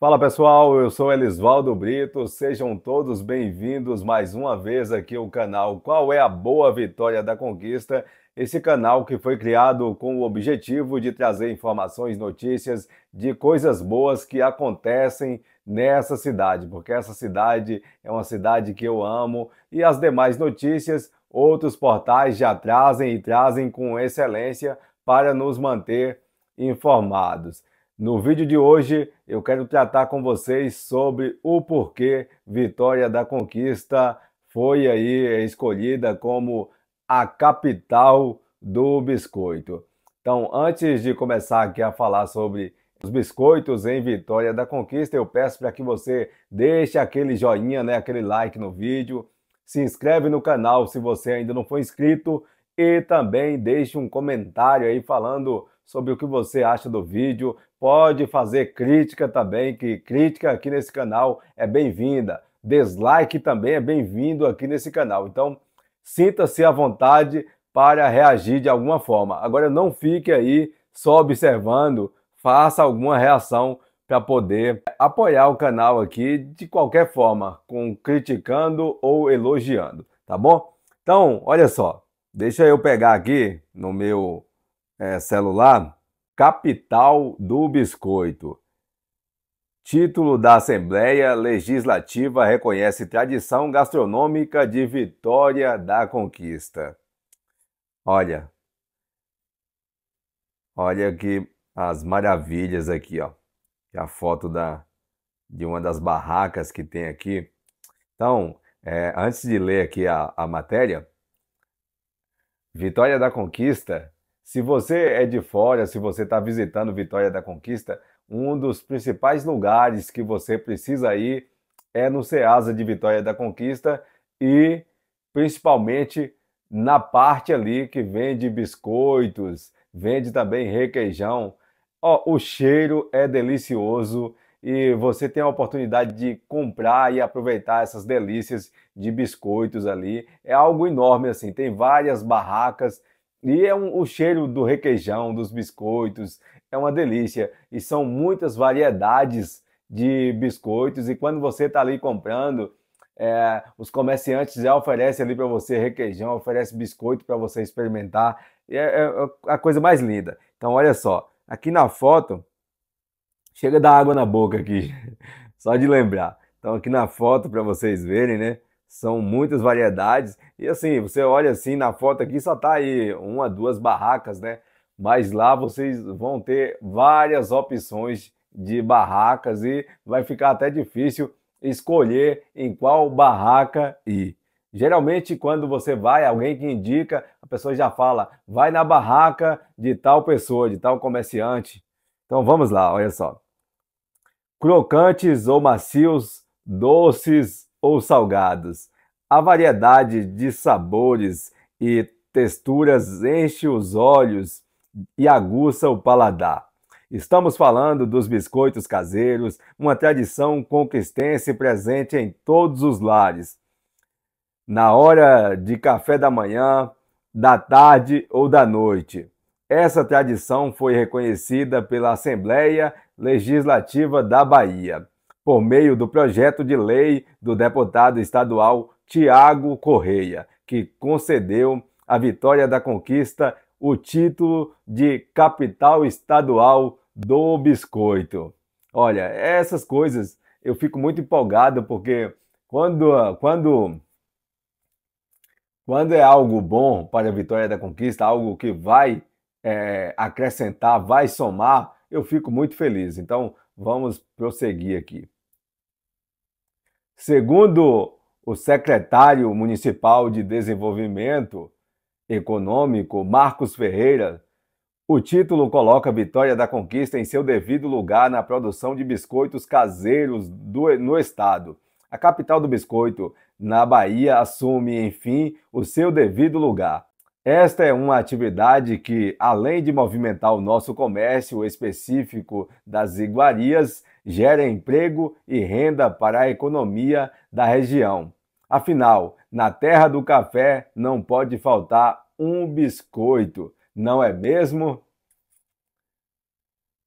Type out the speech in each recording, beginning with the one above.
Fala pessoal, eu sou Elisvaldo Brito, sejam todos bem-vindos mais uma vez aqui ao canal Qual é a Boa Vitória da Conquista? Esse canal que foi criado com o objetivo de trazer informações, notícias de coisas boas que acontecem nessa cidade, porque essa cidade é uma cidade que eu amo e as demais notícias outros portais já trazem e trazem com excelência para nos manter informados. No vídeo de hoje, eu quero tratar com vocês sobre o porquê Vitória da Conquista foi aí escolhida como a capital do biscoito. Então, antes de começar aqui a falar sobre os biscoitos em Vitória da Conquista, eu peço para que você deixe aquele joinha, né, aquele like no vídeo, se inscreve no canal se você ainda não for inscrito e também deixe um comentário aí falando sobre o que você acha do vídeo, pode fazer crítica também, que crítica aqui nesse canal é bem-vinda. Dislike também é bem-vindo aqui nesse canal. Então, sinta-se à vontade para reagir de alguma forma. Agora não fique aí só observando, faça alguma reação para poder apoiar o canal aqui de qualquer forma, com criticando ou elogiando, tá bom? Então, olha só, deixa eu pegar aqui no meu é, celular, Capital do Biscoito. Título da Assembleia Legislativa reconhece tradição gastronômica de Vitória da Conquista. Olha, olha que as maravilhas aqui, ó. a foto da, de uma das barracas que tem aqui. Então, é, antes de ler aqui a, a matéria, Vitória da Conquista se você é de fora, se você está visitando Vitória da Conquista, um dos principais lugares que você precisa ir é no Ceasa de Vitória da Conquista e principalmente na parte ali que vende biscoitos, vende também requeijão. o cheiro é delicioso e você tem a oportunidade de comprar e aproveitar essas delícias de biscoitos ali. É algo enorme assim, tem várias barracas e é um, o cheiro do requeijão, dos biscoitos, é uma delícia. E são muitas variedades de biscoitos. E quando você está ali comprando, é, os comerciantes já oferecem ali para você requeijão, oferece biscoito para você experimentar. É, é, é, a coisa mais linda. Então, olha só, aqui na foto, chega da água na boca aqui, só de lembrar. Então, aqui na foto para vocês verem, né? são muitas variedades. E assim, você olha assim na foto aqui, só tá aí uma, duas barracas, né? Mas lá vocês vão ter várias opções de barracas e vai ficar até difícil escolher em qual barraca ir. Geralmente, quando você vai, alguém que indica, a pessoa já fala: vai na barraca de tal pessoa, de tal comerciante. Então vamos lá, olha só. Crocantes ou macios, doces ou salgados. A variedade de sabores e texturas enche os olhos e aguça o paladar. Estamos falando dos biscoitos caseiros, uma tradição conquistense presente em todos os lares. Na hora de café da manhã, da tarde ou da noite. Essa tradição foi reconhecida pela Assembleia Legislativa da Bahia por meio do projeto de lei do deputado estadual Tiago Correia, que concedeu a vitória da conquista o título de capital estadual do biscoito. Olha, essas coisas eu fico muito empolgado porque quando quando quando é algo bom para a vitória da conquista, algo que vai é, acrescentar, vai somar, eu fico muito feliz. Então vamos prosseguir aqui. Segundo o secretário municipal de desenvolvimento econômico, Marcos Ferreira, o título coloca a Vitória da Conquista em seu devido lugar na produção de biscoitos caseiros do, no estado. A capital do biscoito, na Bahia, assume, enfim, o seu devido lugar. Esta é uma atividade que, além de movimentar o nosso comércio específico das iguarias, gera emprego e renda para a economia da região. Afinal, na terra do café não pode faltar um biscoito, não é mesmo?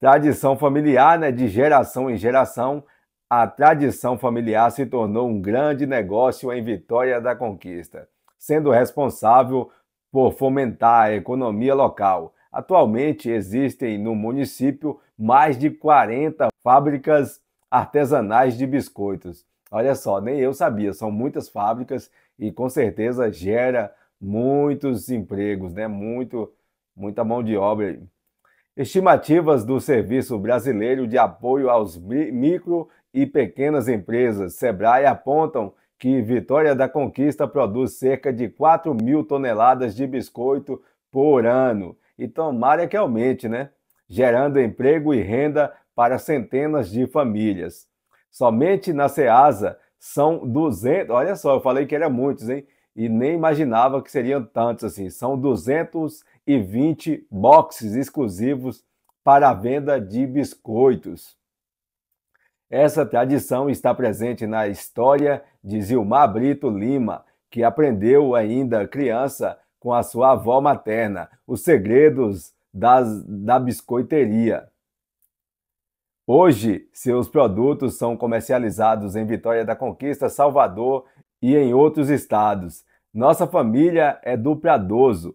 Tradição familiar, né, de geração em geração, a tradição familiar se tornou um grande negócio em Vitória da Conquista, sendo responsável por fomentar a economia local. Atualmente existem no município mais de 40 fábricas artesanais de biscoitos. Olha só, nem eu sabia, são muitas fábricas e com certeza gera muitos empregos, né? Muito, muita mão de obra. Estimativas do Serviço Brasileiro de Apoio aos Micro e Pequenas Empresas, SEBRAE, apontam que Vitória da Conquista produz cerca de 4 mil toneladas de biscoito por ano. E tomara que aumente, né? Gerando emprego e renda para centenas de famílias. Somente na Ceasa são 200. Olha só, eu falei que era muitos, hein? E nem imaginava que seriam tantos assim. São 220 boxes exclusivos para a venda de biscoitos. Essa tradição está presente na história de Zilmar Brito Lima, que aprendeu ainda criança com a sua avó materna os segredos das, da biscoiteria. Hoje, seus produtos são comercializados em Vitória da Conquista, Salvador e em outros estados. Nossa família é do Pradoso.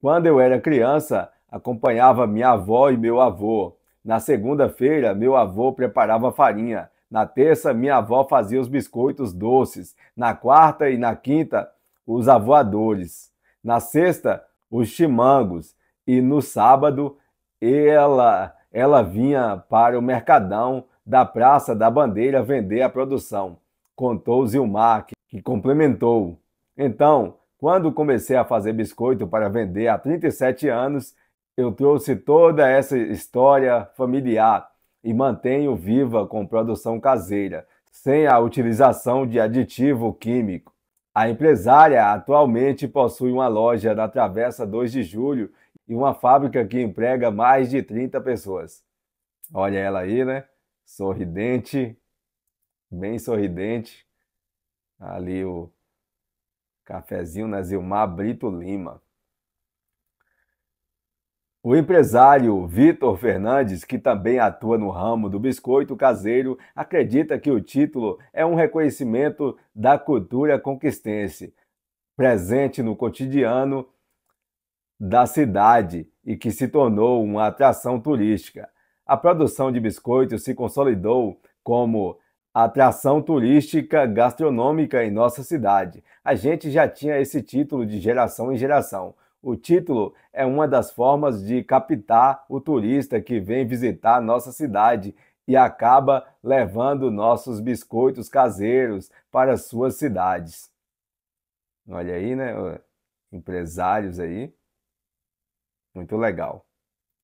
Quando eu era criança, acompanhava minha avó e meu avô na segunda-feira, meu avô preparava farinha. Na terça, minha avó fazia os biscoitos doces. Na quarta e na quinta, os avoadores. Na sexta, os chimangos. E no sábado, ela, ela vinha para o mercadão da Praça da Bandeira vender a produção, contou Zilmar, que complementou. Então, quando comecei a fazer biscoito para vender há 37 anos, eu trouxe toda essa história familiar e mantenho viva com produção caseira, sem a utilização de aditivo químico. A empresária atualmente possui uma loja na Travessa 2 de Julho e uma fábrica que emprega mais de 30 pessoas. Olha ela aí, né? Sorridente, bem sorridente. Ali o cafezinho na Zilmar Brito Lima. O empresário Vitor Fernandes, que também atua no ramo do biscoito caseiro, acredita que o título é um reconhecimento da cultura conquistense, presente no cotidiano da cidade e que se tornou uma atração turística. A produção de biscoitos se consolidou como atração turística gastronômica em nossa cidade. A gente já tinha esse título de geração em geração o título é uma das formas de captar o turista que vem visitar nossa cidade e acaba levando nossos biscoitos caseiros para suas cidades. Olha aí, né? Empresários aí. Muito legal.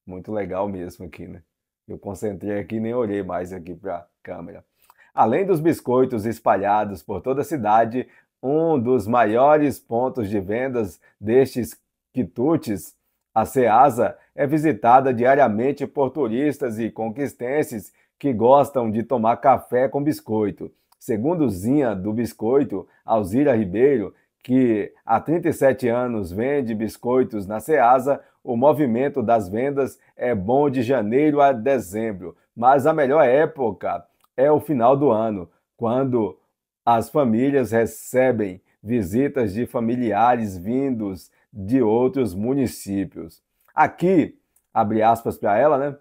Muito legal mesmo aqui, né? Eu concentrei aqui nem olhei mais aqui para a câmera. Além dos biscoitos espalhados por toda a cidade, um dos maiores pontos de vendas destes quitutes, a Ceasa é visitada diariamente por turistas e conquistenses que gostam de tomar café com biscoito. Segundo Zinha do Biscoito, Alzira Ribeiro, que há 37 anos vende biscoitos na Ceasa, o movimento das vendas é bom de janeiro a dezembro, mas a melhor época é o final do ano, quando as famílias recebem visitas de familiares vindos de outros municípios. Aqui, abre aspas para ela, né?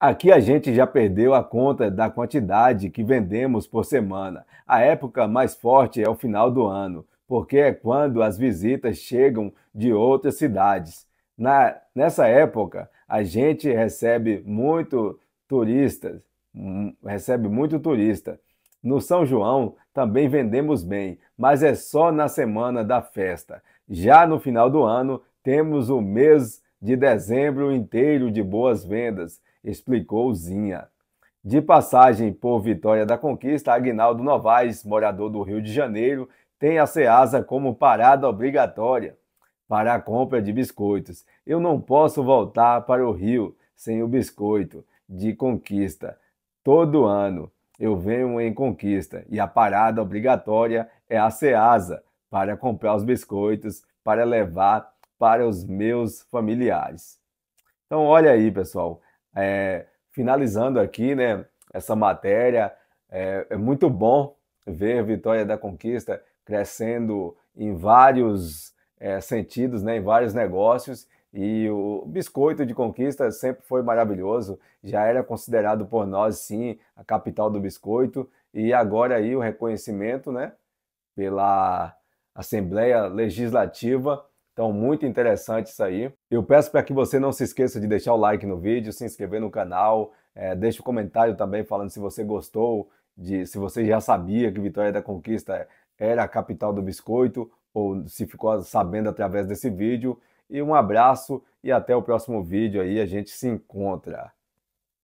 Aqui a gente já perdeu a conta da quantidade que vendemos por semana. A época mais forte é o final do ano, porque é quando as visitas chegam de outras cidades. Na, nessa época, a gente recebe muito turistas, hum, recebe muito turista. No São João também vendemos bem, mas é só na semana da festa. Já no final do ano, temos o mês de dezembro inteiro de boas vendas, explicou Zinha. De passagem por Vitória da Conquista, Aguinaldo Novaes, morador do Rio de Janeiro, tem a Ceasa como parada obrigatória para a compra de biscoitos. Eu não posso voltar para o Rio sem o biscoito de conquista. Todo ano eu venho em conquista e a parada obrigatória é a Ceasa para comprar os biscoitos, para levar para os meus familiares. Então, olha aí, pessoal, é, finalizando aqui né, essa matéria, é, é muito bom ver a Vitória da Conquista crescendo em vários é, sentidos, né, em vários negócios. E o biscoito de conquista sempre foi maravilhoso, já era considerado por nós, sim, a capital do biscoito. E agora aí o reconhecimento, né, pela Assembleia Legislativa. Então, muito interessante isso aí. Eu peço para que você não se esqueça de deixar o like no vídeo, se inscrever no canal, é, deixe um comentário também falando se você gostou, de se você já sabia que Vitória da Conquista era a capital do biscoito ou se ficou sabendo através desse vídeo. E um abraço e até o próximo vídeo aí a gente se encontra.